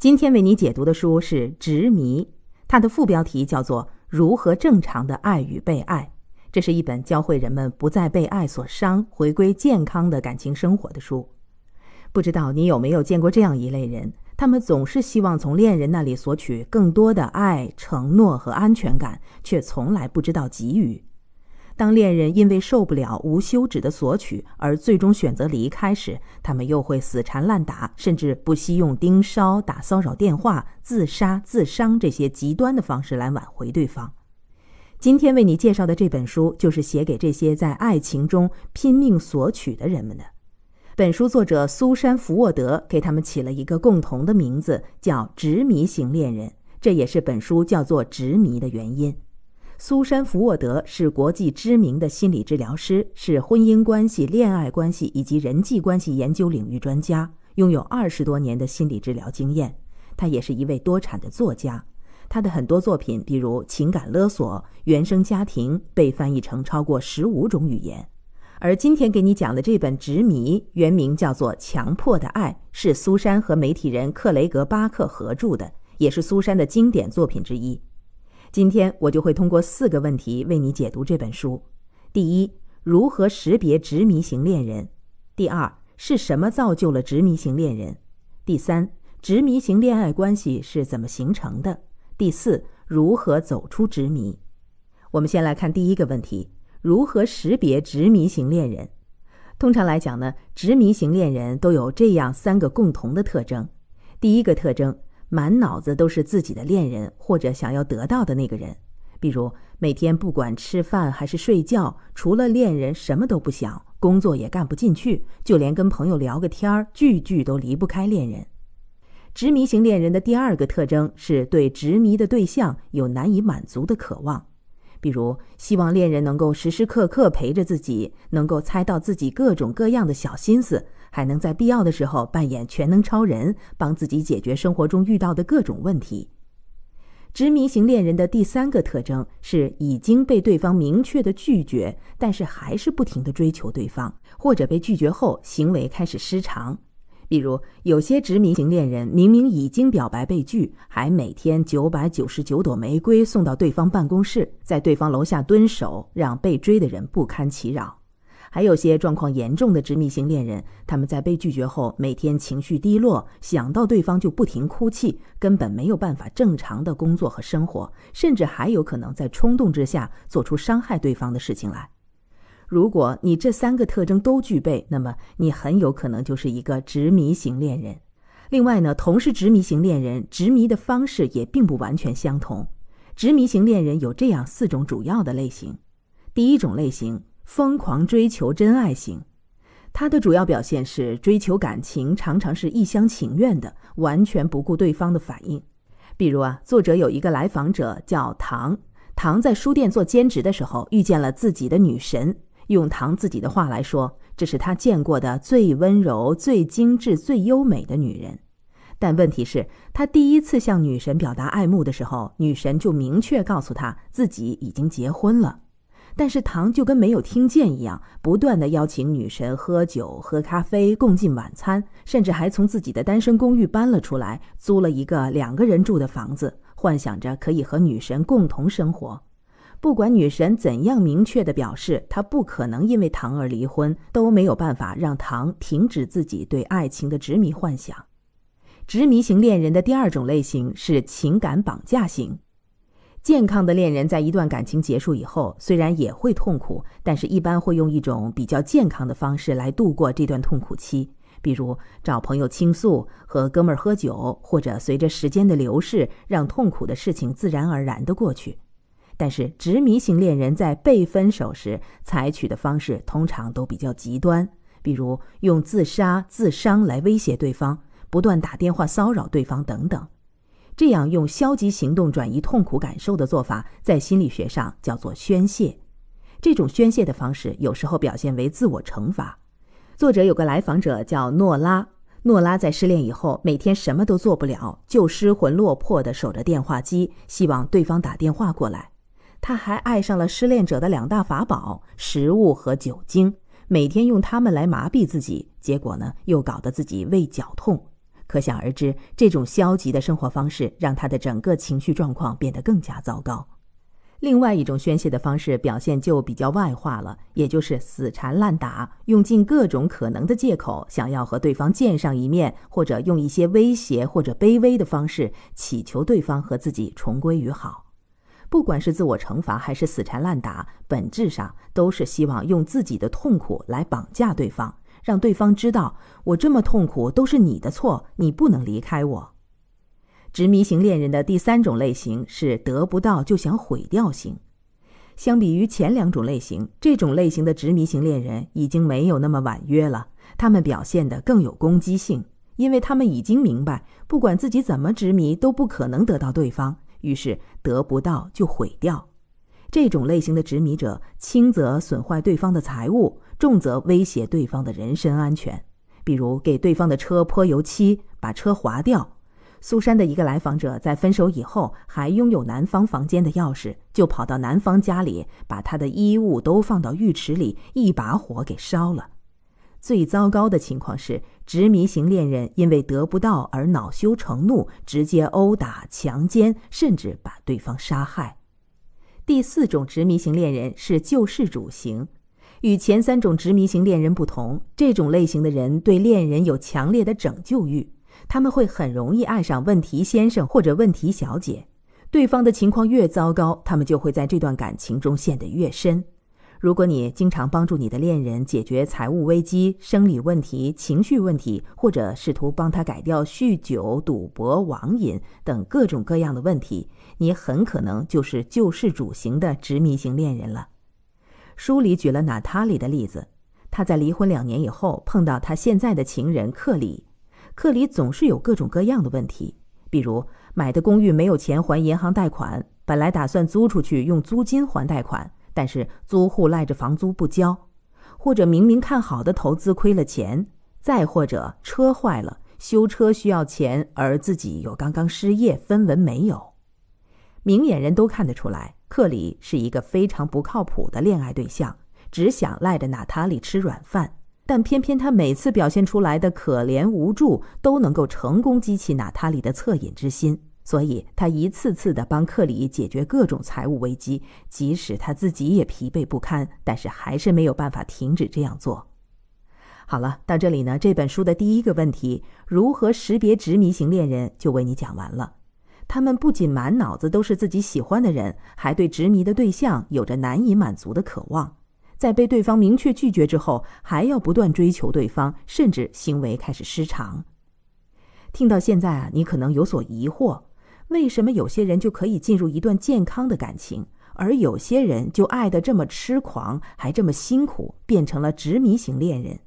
今天为你解读的书是《执迷》，它的副标题叫做《如何正常的爱与被爱》。这是一本教会人们不再被爱所伤、回归健康的感情生活的书。不知道你有没有见过这样一类人，他们总是希望从恋人那里索取更多的爱、承诺和安全感，却从来不知道给予。当恋人因为受不了无休止的索取而最终选择离开时，他们又会死缠烂打，甚至不惜用盯梢、打骚扰电话、自杀、自伤这些极端的方式来挽回对方。今天为你介绍的这本书，就是写给这些在爱情中拼命索取的人们的。本书作者苏珊·福沃德给他们起了一个共同的名字，叫“执迷型恋人”，这也是本书叫做《执迷》的原因。苏珊·福沃德是国际知名的心理治疗师，是婚姻关系、恋爱关系以及人际关系研究领域专家，拥有二十多年的心理治疗经验。他也是一位多产的作家，他的很多作品，比如《情感勒索》《原生家庭》，被翻译成超过十五种语言。而今天给你讲的这本《执迷》，原名叫做《强迫的爱》，是苏珊和媒体人克雷格·巴克合著的，也是苏珊的经典作品之一。今天我就会通过四个问题为你解读这本书。第一，如何识别执迷型恋人？第二，是什么造就了执迷型恋人？第三，执迷型恋爱关系是怎么形成的？第四，如何走出执迷？我们先来看第一个问题：如何识别执迷型恋人？通常来讲呢，执迷型恋人都有这样三个共同的特征。第一个特征。满脑子都是自己的恋人或者想要得到的那个人，比如每天不管吃饭还是睡觉，除了恋人什么都不想，工作也干不进去，就连跟朋友聊个天儿，句句都离不开恋人。执迷型恋人的第二个特征是对执迷的对象有难以满足的渴望。比如，希望恋人能够时时刻刻陪着自己，能够猜到自己各种各样的小心思，还能在必要的时候扮演全能超人，帮自己解决生活中遇到的各种问题。执迷型恋人的第三个特征是已经被对方明确的拒绝，但是还是不停的追求对方，或者被拒绝后行为开始失常。比如，有些殖民型恋人明明已经表白被拒，还每天九百九十九朵玫瑰送到对方办公室，在对方楼下蹲守，让被追的人不堪其扰。还有些状况严重的殖民型恋人，他们在被拒绝后，每天情绪低落，想到对方就不停哭泣，根本没有办法正常的工作和生活，甚至还有可能在冲动之下做出伤害对方的事情来。如果你这三个特征都具备，那么你很有可能就是一个执迷型恋人。另外呢，同是执迷型恋人，执迷的方式也并不完全相同。执迷型恋人有这样四种主要的类型。第一种类型，疯狂追求真爱型，他的主要表现是追求感情常常是一厢情愿的，完全不顾对方的反应。比如啊，作者有一个来访者叫唐，唐在书店做兼职的时候遇见了自己的女神。用唐自己的话来说，这是他见过的最温柔、最精致、最优美的女人。但问题是，他第一次向女神表达爱慕的时候，女神就明确告诉他自己已经结婚了。但是唐就跟没有听见一样，不断的邀请女神喝酒、喝咖啡、共进晚餐，甚至还从自己的单身公寓搬了出来，租了一个两个人住的房子，幻想着可以和女神共同生活。不管女神怎样明确的表示她不可能因为唐而离婚，都没有办法让唐停止自己对爱情的执迷幻想。执迷型恋人的第二种类型是情感绑架型。健康的恋人在一段感情结束以后，虽然也会痛苦，但是一般会用一种比较健康的方式来度过这段痛苦期，比如找朋友倾诉、和哥们儿喝酒，或者随着时间的流逝，让痛苦的事情自然而然的过去。但是执迷型恋人在被分手时采取的方式通常都比较极端，比如用自杀、自伤来威胁对方，不断打电话骚扰对方等等。这样用消极行动转移痛苦感受的做法，在心理学上叫做宣泄。这种宣泄的方式有时候表现为自我惩罚。作者有个来访者叫诺拉，诺拉在失恋以后每天什么都做不了，就失魂落魄地守着电话机，希望对方打电话过来。他还爱上了失恋者的两大法宝——食物和酒精，每天用它们来麻痹自己。结果呢，又搞得自己胃绞痛。可想而知，这种消极的生活方式让他的整个情绪状况变得更加糟糕。另外一种宣泄的方式表现就比较外化了，也就是死缠烂打，用尽各种可能的借口，想要和对方见上一面，或者用一些威胁或者卑微的方式祈求对方和自己重归于好。不管是自我惩罚还是死缠烂打，本质上都是希望用自己的痛苦来绑架对方，让对方知道我这么痛苦都是你的错，你不能离开我。执迷型恋人的第三种类型是得不到就想毁掉型。相比于前两种类型，这种类型的执迷型恋人已经没有那么婉约了，他们表现得更有攻击性，因为他们已经明白，不管自己怎么执迷，都不可能得到对方。于是得不到就毁掉，这种类型的执迷者，轻则损坏对方的财物，重则威胁对方的人身安全。比如给对方的车泼油漆，把车划掉。苏珊的一个来访者在分手以后还拥有男方房间的钥匙，就跑到男方家里，把他的衣物都放到浴池里，一把火给烧了。最糟糕的情况是，执迷型恋人因为得不到而恼羞成怒，直接殴打、强奸，甚至把对方杀害。第四种执迷型恋人是救世主型，与前三种执迷型恋人不同，这种类型的人对恋人有强烈的拯救欲，他们会很容易爱上问题先生或者问题小姐，对方的情况越糟糕，他们就会在这段感情中陷得越深。如果你经常帮助你的恋人解决财务危机、生理问题、情绪问题，或者试图帮他改掉酗酒、赌博、网瘾等各种各样的问题，你很可能就是救世主型的执迷型恋人了。书里举了娜塔莉的例子，她在离婚两年以后碰到她现在的情人克里，克里总是有各种各样的问题，比如买的公寓没有钱还银行贷款，本来打算租出去用租金还贷款。但是租户赖着房租不交，或者明明看好的投资亏了钱，再或者车坏了修车需要钱，而自己又刚刚失业分文没有，明眼人都看得出来，克里是一个非常不靠谱的恋爱对象，只想赖着娜塔莉吃软饭，但偏偏他每次表现出来的可怜无助，都能够成功激起娜塔莉的恻隐之心。所以他一次次地帮克里解决各种财务危机，即使他自己也疲惫不堪，但是还是没有办法停止这样做。好了，到这里呢，这本书的第一个问题——如何识别执迷型恋人——就为你讲完了。他们不仅满脑子都是自己喜欢的人，还对执迷的对象有着难以满足的渴望。在被对方明确拒绝之后，还要不断追求对方，甚至行为开始失常。听到现在啊，你可能有所疑惑。为什么有些人就可以进入一段健康的感情，而有些人就爱得这么痴狂，还这么辛苦，变成了执迷型恋人？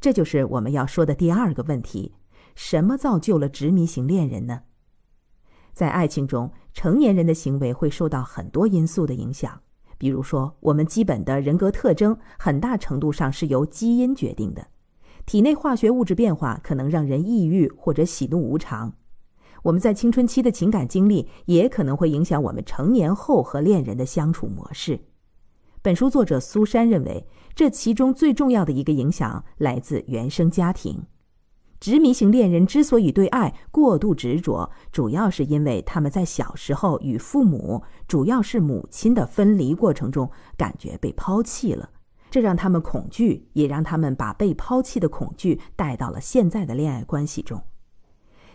这就是我们要说的第二个问题：什么造就了执迷型恋人呢？在爱情中，成年人的行为会受到很多因素的影响，比如说，我们基本的人格特征很大程度上是由基因决定的，体内化学物质变化可能让人抑郁或者喜怒无常。我们在青春期的情感经历也可能会影响我们成年后和恋人的相处模式。本书作者苏珊认为，这其中最重要的一个影响来自原生家庭。执迷型恋人之所以对爱过度执着，主要是因为他们在小时候与父母，主要是母亲的分离过程中，感觉被抛弃了，这让他们恐惧，也让他们把被抛弃的恐惧带到了现在的恋爱关系中。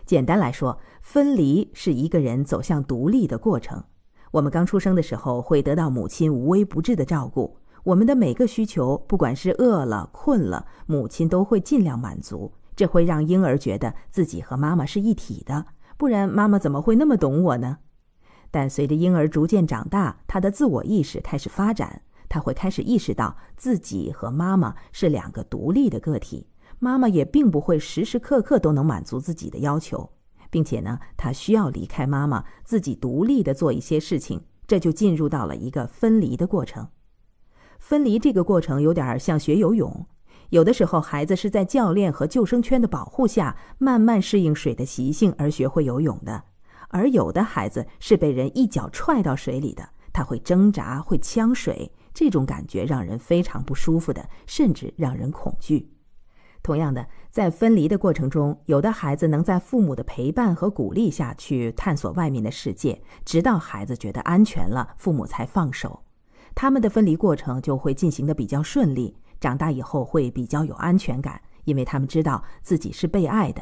简单来说，分离是一个人走向独立的过程。我们刚出生的时候，会得到母亲无微不至的照顾，我们的每个需求，不管是饿了、困了，母亲都会尽量满足。这会让婴儿觉得自己和妈妈是一体的，不然妈妈怎么会那么懂我呢？但随着婴儿逐渐长大，他的自我意识开始发展，他会开始意识到自己和妈妈是两个独立的个体。妈妈也并不会时时刻刻都能满足自己的要求，并且呢，他需要离开妈妈，自己独立的做一些事情，这就进入到了一个分离的过程。分离这个过程有点像学游泳，有的时候孩子是在教练和救生圈的保护下，慢慢适应水的习性而学会游泳的，而有的孩子是被人一脚踹到水里的，他会挣扎，会呛水，这种感觉让人非常不舒服的，甚至让人恐惧。同样的，在分离的过程中，有的孩子能在父母的陪伴和鼓励下去探索外面的世界，直到孩子觉得安全了，父母才放手，他们的分离过程就会进行的比较顺利，长大以后会比较有安全感，因为他们知道自己是被爱的。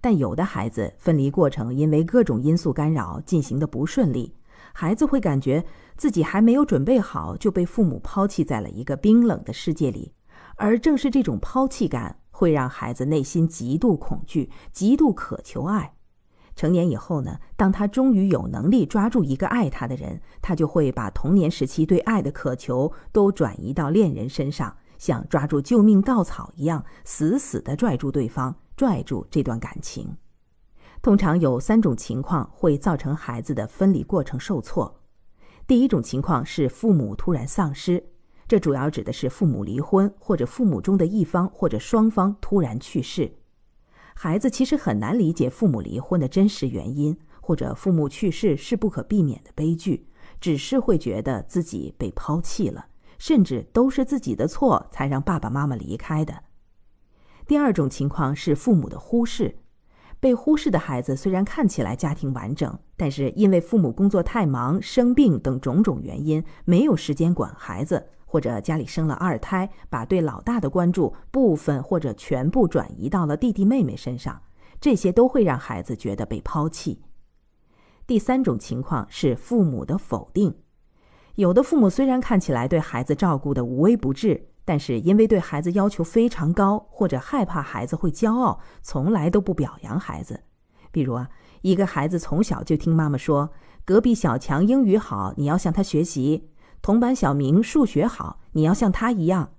但有的孩子分离过程因为各种因素干扰进行的不顺利，孩子会感觉自己还没有准备好就被父母抛弃在了一个冰冷的世界里，而正是这种抛弃感。会让孩子内心极度恐惧，极度渴求爱。成年以后呢，当他终于有能力抓住一个爱他的人，他就会把童年时期对爱的渴求都转移到恋人身上，像抓住救命稻草一样，死死地拽住对方，拽住这段感情。通常有三种情况会造成孩子的分离过程受挫：第一种情况是父母突然丧失。这主要指的是父母离婚，或者父母中的一方或者双方突然去世。孩子其实很难理解父母离婚的真实原因，或者父母去世是不可避免的悲剧，只是会觉得自己被抛弃了，甚至都是自己的错才让爸爸妈妈离开的。第二种情况是父母的忽视，被忽视的孩子虽然看起来家庭完整，但是因为父母工作太忙、生病等种种原因，没有时间管孩子。或者家里生了二胎，把对老大的关注部分或者全部转移到了弟弟妹妹身上，这些都会让孩子觉得被抛弃。第三种情况是父母的否定，有的父母虽然看起来对孩子照顾的无微不至，但是因为对孩子要求非常高，或者害怕孩子会骄傲，从来都不表扬孩子。比如啊，一个孩子从小就听妈妈说，隔壁小强英语好，你要向他学习。同班小明数学好，你要像他一样。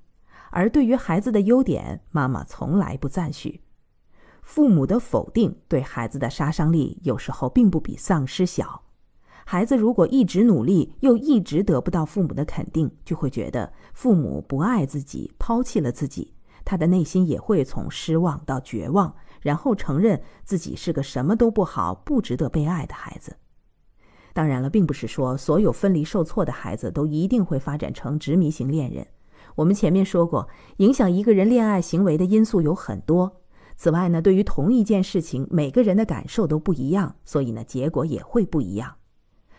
而对于孩子的优点，妈妈从来不赞许。父母的否定对孩子的杀伤力有时候并不比丧失小。孩子如果一直努力，又一直得不到父母的肯定，就会觉得父母不爱自己，抛弃了自己。他的内心也会从失望到绝望，然后承认自己是个什么都不好、不值得被爱的孩子。当然了，并不是说所有分离受挫的孩子都一定会发展成执迷型恋人。我们前面说过，影响一个人恋爱行为的因素有很多。此外呢，对于同一件事情，每个人的感受都不一样，所以呢，结果也会不一样。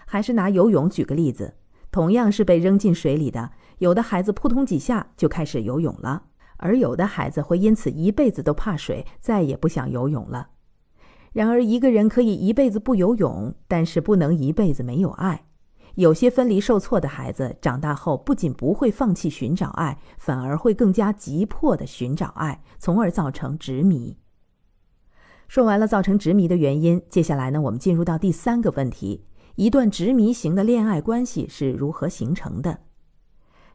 还是拿游泳举个例子，同样是被扔进水里的，有的孩子扑通几下就开始游泳了，而有的孩子会因此一辈子都怕水，再也不想游泳了。然而，一个人可以一辈子不游泳，但是不能一辈子没有爱。有些分离受挫的孩子长大后，不仅不会放弃寻找爱，反而会更加急迫地寻找爱，从而造成执迷。说完了造成执迷的原因，接下来呢，我们进入到第三个问题：一段执迷型的恋爱关系是如何形成的？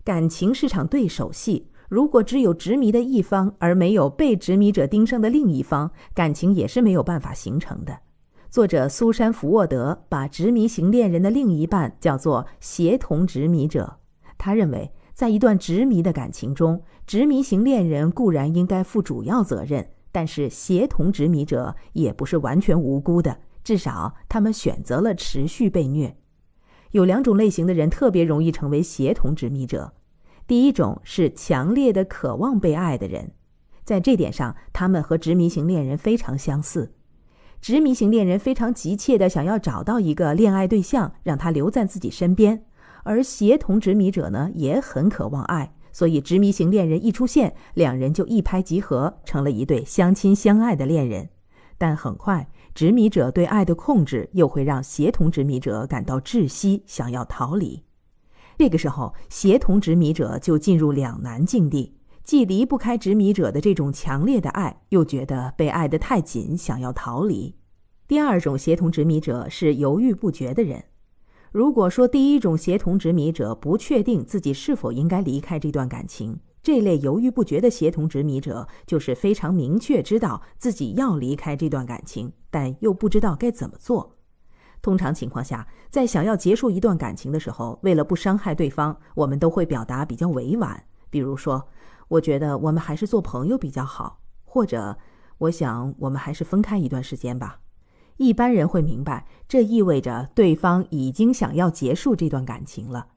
感情是场对手戏。如果只有执迷的一方，而没有被执迷者盯上的另一方，感情也是没有办法形成的。作者苏珊·福沃德把执迷型恋人的另一半叫做协同执迷者。他认为，在一段执迷的感情中，执迷型恋人固然应该负主要责任，但是协同执迷者也不是完全无辜的。至少，他们选择了持续被虐。有两种类型的人特别容易成为协同执迷者。第一种是强烈的渴望被爱的人，在这点上，他们和执迷型恋人非常相似。执迷型恋人非常急切的想要找到一个恋爱对象，让他留在自己身边，而协同执迷者呢，也很渴望爱，所以执迷型恋人一出现，两人就一拍即合，成了一对相亲相爱的恋人。但很快，执迷者对爱的控制又会让协同执迷者感到窒息，想要逃离。这个时候，协同执迷者就进入两难境地，既离不开执迷者的这种强烈的爱，又觉得被爱得太紧，想要逃离。第二种协同执迷者是犹豫不决的人。如果说第一种协同执迷者不确定自己是否应该离开这段感情，这类犹豫不决的协同执迷者就是非常明确知道自己要离开这段感情，但又不知道该怎么做。通常情况下，在想要结束一段感情的时候，为了不伤害对方，我们都会表达比较委婉，比如说：“我觉得我们还是做朋友比较好。”或者：“我想我们还是分开一段时间吧。”一般人会明白这意味着对方已经想要结束这段感情了，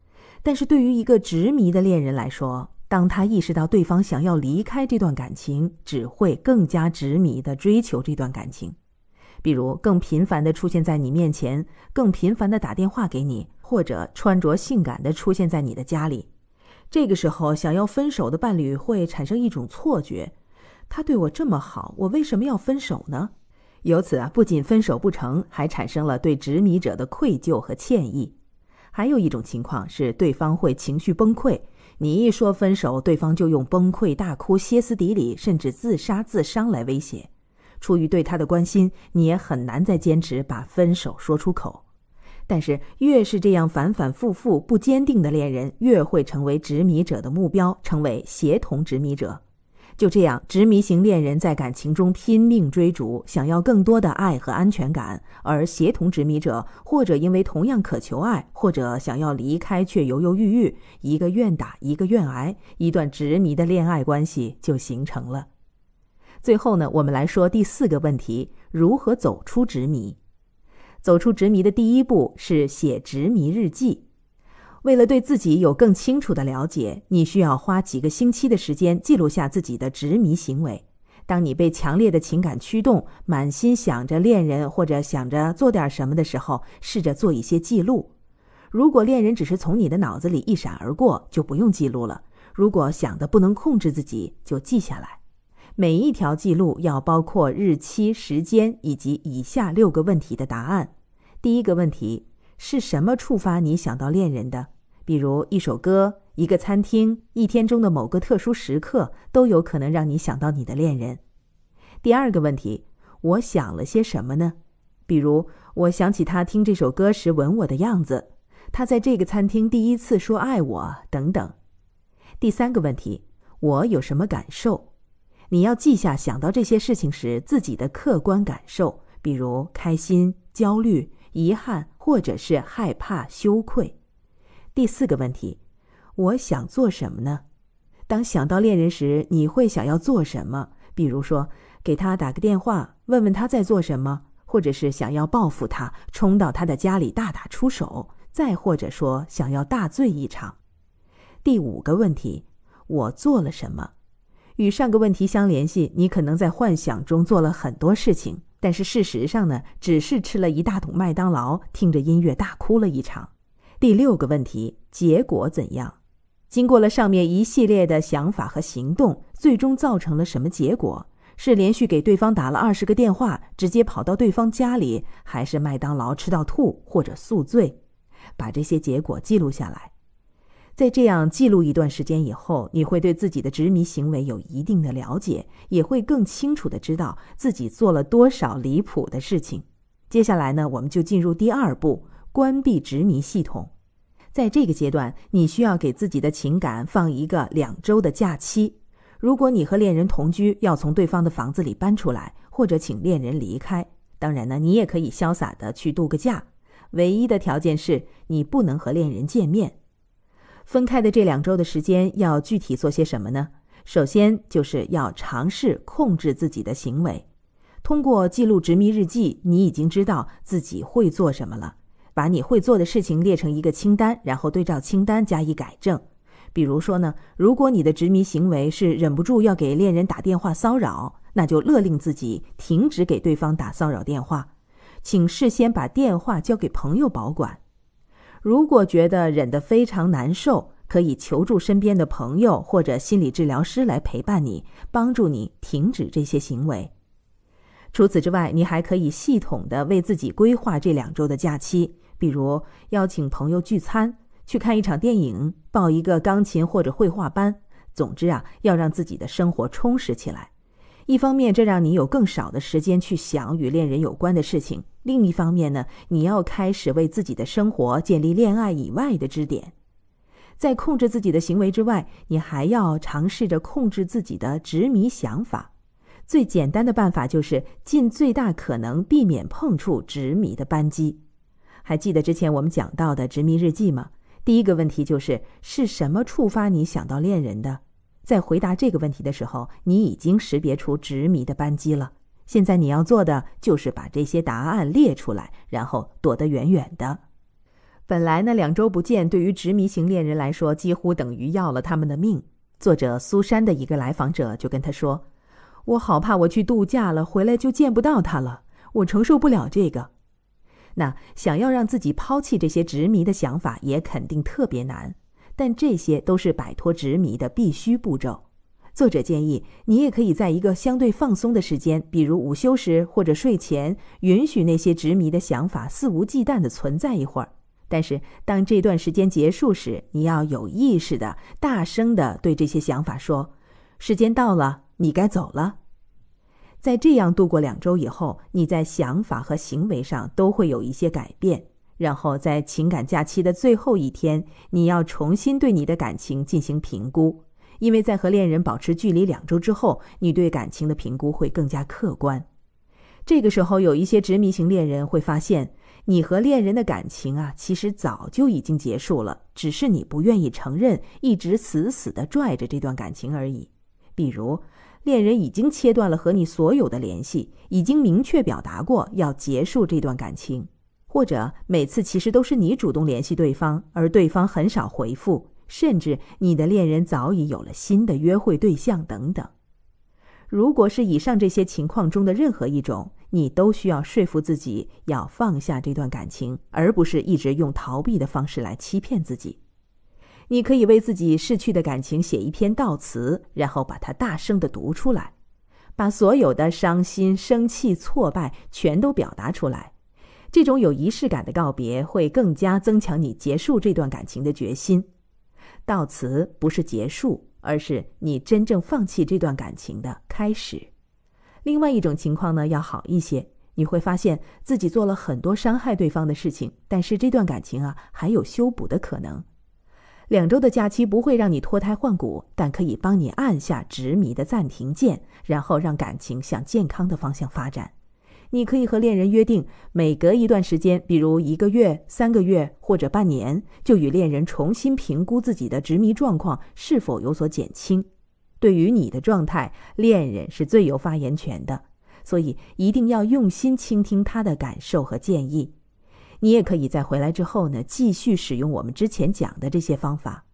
但是对于一个执迷的恋人来说，当他意识到对方想要离开这段感情，只会更加执迷地追求这段感情。比如更频繁的出现在你面前，更频繁的打电话给你，或者穿着性感的出现在你的家里。这个时候，想要分手的伴侣会产生一种错觉：他对我这么好，我为什么要分手呢？由此啊，不仅分手不成，还产生了对执迷者的愧疚和歉意。还有一种情况是，对方会情绪崩溃，你一说分手，对方就用崩溃、大哭、歇斯底里，甚至自杀自伤来威胁。出于对他的关心，你也很难再坚持把分手说出口。但是，越是这样反反复复、不坚定的恋人，越会成为执迷者的目标，成为协同执迷者。就这样，执迷型恋人在感情中拼命追逐，想要更多的爱和安全感；而协同执迷者，或者因为同样渴求爱，或者想要离开却犹犹豫豫，一个愿打，一个愿挨，一段执迷的恋爱关系就形成了。最后呢，我们来说第四个问题：如何走出执迷？走出执迷的第一步是写执迷日记。为了对自己有更清楚的了解，你需要花几个星期的时间记录下自己的执迷行为。当你被强烈的情感驱动，满心想着恋人或者想着做点什么的时候，试着做一些记录。如果恋人只是从你的脑子里一闪而过，就不用记录了；如果想的不能控制自己，就记下来。每一条记录要包括日期、时间以及以下六个问题的答案。第一个问题是什么触发你想到恋人的？比如一首歌、一个餐厅、一天中的某个特殊时刻，都有可能让你想到你的恋人。第二个问题，我想了些什么呢？比如我想起他听这首歌时吻我的样子，他在这个餐厅第一次说爱我等等。第三个问题，我有什么感受？你要记下想到这些事情时自己的客观感受，比如开心、焦虑、遗憾，或者是害怕、羞愧。第四个问题，我想做什么呢？当想到恋人时，你会想要做什么？比如说给他打个电话，问问他在做什么，或者是想要报复他，冲到他的家里大打出手，再或者说想要大醉一场。第五个问题，我做了什么？与上个问题相联系，你可能在幻想中做了很多事情，但是事实上呢，只是吃了一大桶麦当劳，听着音乐大哭了一场。第六个问题，结果怎样？经过了上面一系列的想法和行动，最终造成了什么结果？是连续给对方打了二十个电话，直接跑到对方家里，还是麦当劳吃到吐或者宿醉？把这些结果记录下来。在这样记录一段时间以后，你会对自己的执迷行为有一定的了解，也会更清楚的知道自己做了多少离谱的事情。接下来呢，我们就进入第二步，关闭执迷系统。在这个阶段，你需要给自己的情感放一个两周的假期。如果你和恋人同居，要从对方的房子里搬出来，或者请恋人离开。当然呢，你也可以潇洒的去度个假，唯一的条件是你不能和恋人见面。分开的这两周的时间要具体做些什么呢？首先就是要尝试控制自己的行为，通过记录执迷日记，你已经知道自己会做什么了。把你会做的事情列成一个清单，然后对照清单加以改正。比如说呢，如果你的执迷行为是忍不住要给恋人打电话骚扰，那就勒令自己停止给对方打骚扰电话，请事先把电话交给朋友保管。如果觉得忍得非常难受，可以求助身边的朋友或者心理治疗师来陪伴你，帮助你停止这些行为。除此之外，你还可以系统的为自己规划这两周的假期，比如邀请朋友聚餐、去看一场电影、报一个钢琴或者绘画班。总之啊，要让自己的生活充实起来。一方面，这让你有更少的时间去想与恋人有关的事情。另一方面呢，你要开始为自己的生活建立恋爱以外的支点，在控制自己的行为之外，你还要尝试着控制自己的执迷想法。最简单的办法就是尽最大可能避免碰触执迷的扳机。还记得之前我们讲到的执迷日记吗？第一个问题就是是什么触发你想到恋人的？在回答这个问题的时候，你已经识别出执迷的扳机了。现在你要做的就是把这些答案列出来，然后躲得远远的。本来呢，两周不见，对于执迷型恋人来说，几乎等于要了他们的命。作者苏珊的一个来访者就跟她说：“我好怕，我去度假了，回来就见不到他了，我承受不了这个。”那想要让自己抛弃这些执迷的想法，也肯定特别难。但这些都是摆脱执迷的必须步骤。作者建议，你也可以在一个相对放松的时间，比如午休时或者睡前，允许那些执迷的想法肆无忌惮地存在一会儿。但是，当这段时间结束时，你要有意识地、大声地对这些想法说：“时间到了，你该走了。”在这样度过两周以后，你在想法和行为上都会有一些改变。然后，在情感假期的最后一天，你要重新对你的感情进行评估。因为在和恋人保持距离两周之后，你对感情的评估会更加客观。这个时候，有一些执迷型恋人会发现，你和恋人的感情啊，其实早就已经结束了，只是你不愿意承认，一直死死的拽着这段感情而已。比如，恋人已经切断了和你所有的联系，已经明确表达过要结束这段感情，或者每次其实都是你主动联系对方，而对方很少回复。甚至你的恋人早已有了新的约会对象等等。如果是以上这些情况中的任何一种，你都需要说服自己要放下这段感情，而不是一直用逃避的方式来欺骗自己。你可以为自己逝去的感情写一篇悼词，然后把它大声的读出来，把所有的伤心、生气、挫败全都表达出来。这种有仪式感的告别会更加增强你结束这段感情的决心。到此不是结束，而是你真正放弃这段感情的开始。另外一种情况呢，要好一些，你会发现自己做了很多伤害对方的事情，但是这段感情啊还有修补的可能。两周的假期不会让你脱胎换骨，但可以帮你按下执迷的暂停键，然后让感情向健康的方向发展。你可以和恋人约定，每隔一段时间，比如一个月、三个月或者半年，就与恋人重新评估自己的执迷状况是否有所减轻。对于你的状态，恋人是最有发言权的，所以一定要用心倾听他的感受和建议。你也可以在回来之后呢，继续使用我们之前讲的这些方法。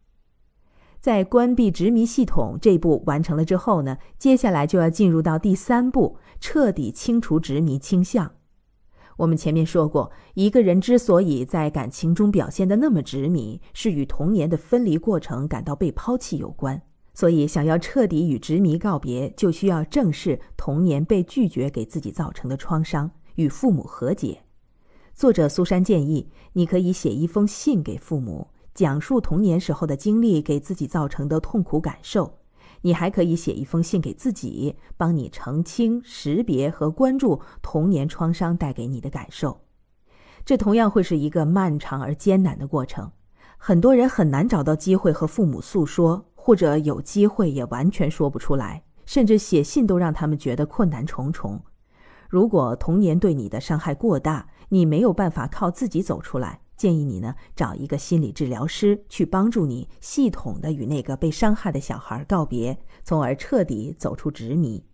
在关闭执迷系统这步完成了之后呢，接下来就要进入到第三步，彻底清除执迷倾向。我们前面说过，一个人之所以在感情中表现的那么执迷，是与童年的分离过程感到被抛弃有关。所以，想要彻底与执迷告别，就需要正视童年被拒绝给自己造成的创伤，与父母和解。作者苏珊建议，你可以写一封信给父母。讲述童年时候的经历给自己造成的痛苦感受，你还可以写一封信给自己，帮你澄清、识别和关注童年创伤带给你的感受。这同样会是一个漫长而艰难的过程。很多人很难找到机会和父母诉说，或者有机会也完全说不出来，甚至写信都让他们觉得困难重重。如果童年对你的伤害过大，你没有办法靠自己走出来。建议你呢找一个心理治疗师去帮助你，系统的与那个被伤害的小孩告别，从而彻底走出执迷。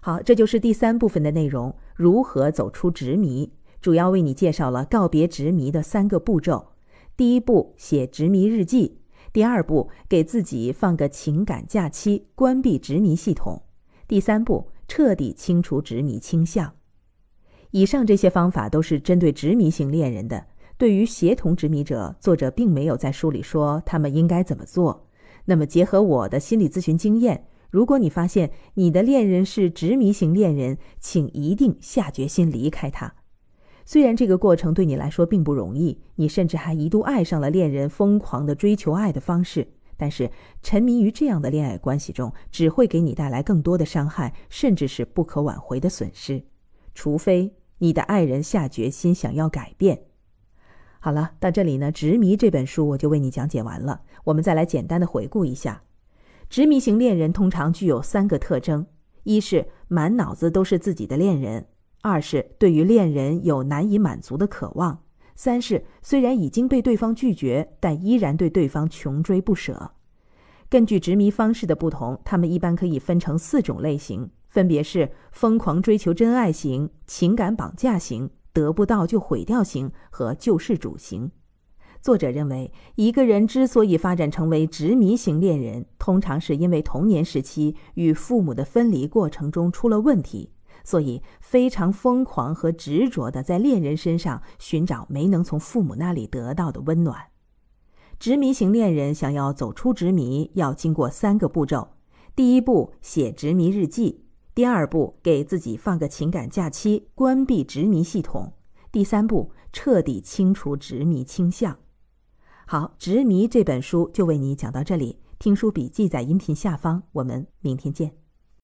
好，这就是第三部分的内容：如何走出执迷，主要为你介绍了告别执迷的三个步骤。第一步，写执迷日记；第二步，给自己放个情感假期，关闭执迷系统；第三步，彻底清除执迷倾向。以上这些方法都是针对执迷型恋人的。对于协同执迷者，作者并没有在书里说他们应该怎么做。那么，结合我的心理咨询经验，如果你发现你的恋人是执迷型恋人，请一定下决心离开他。虽然这个过程对你来说并不容易，你甚至还一度爱上了恋人疯狂的追求爱的方式，但是沉迷于这样的恋爱关系中，只会给你带来更多的伤害，甚至是不可挽回的损失。除非你的爱人下决心想要改变。好了，到这里呢，执迷这本书我就为你讲解完了。我们再来简单的回顾一下，执迷型恋人通常具有三个特征：一是满脑子都是自己的恋人；二是对于恋人有难以满足的渴望；三是虽然已经被对方拒绝，但依然对对方穷追不舍。根据执迷方式的不同，他们一般可以分成四种类型，分别是疯狂追求真爱型、情感绑架型。得不到就毁掉型和救世主型。作者认为，一个人之所以发展成为执迷型恋人，通常是因为童年时期与父母的分离过程中出了问题，所以非常疯狂和执着的在恋人身上寻找没能从父母那里得到的温暖。执迷型恋人想要走出执迷，要经过三个步骤：第一步，写执迷日记。第二步，给自己放个情感假期，关闭执迷系统；第三步，彻底清除执迷倾向。好，执迷这本书就为你讲到这里，听书笔记在音频下方，我们明天见。